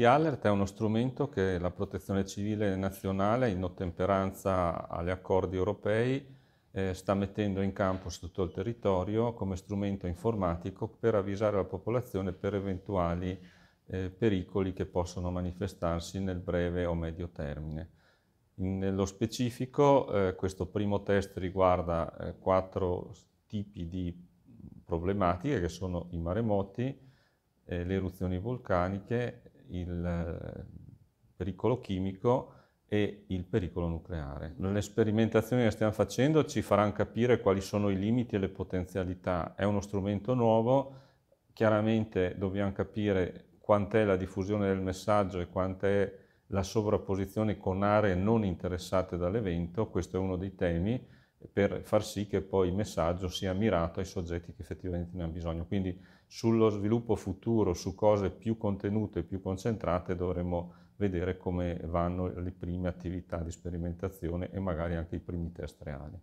T-Alert è uno strumento che la protezione civile nazionale, in ottemperanza agli accordi europei, eh, sta mettendo in campo su tutto il territorio come strumento informatico per avvisare la popolazione per eventuali eh, pericoli che possono manifestarsi nel breve o medio termine. Nello specifico eh, questo primo test riguarda eh, quattro tipi di problematiche che sono i maremoti, eh, le eruzioni vulcaniche, il eh, pericolo chimico e il pericolo nucleare. Le sperimentazioni che stiamo facendo ci faranno capire quali sono i limiti e le potenzialità. È uno strumento nuovo, chiaramente dobbiamo capire quant'è la diffusione del messaggio e quant'è la sovrapposizione con aree non interessate dall'evento, questo è uno dei temi per far sì che poi il messaggio sia mirato ai soggetti che effettivamente ne hanno bisogno. Quindi sullo sviluppo futuro, su cose più contenute, più concentrate, dovremo vedere come vanno le prime attività di sperimentazione e magari anche i primi test reali.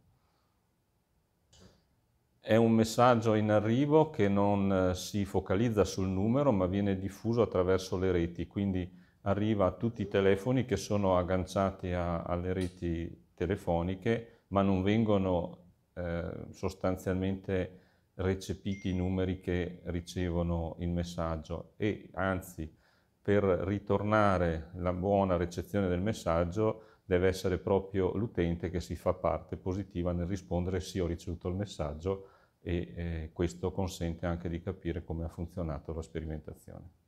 È un messaggio in arrivo che non eh, si focalizza sul numero ma viene diffuso attraverso le reti, quindi arriva a tutti i telefoni che sono agganciati a, alle reti telefoniche ma non vengono eh, sostanzialmente recepiti i numeri che ricevono il messaggio e anzi per ritornare la buona recezione del messaggio deve essere proprio l'utente che si fa parte positiva nel rispondere sì ho ricevuto il messaggio e eh, questo consente anche di capire come ha funzionato la sperimentazione.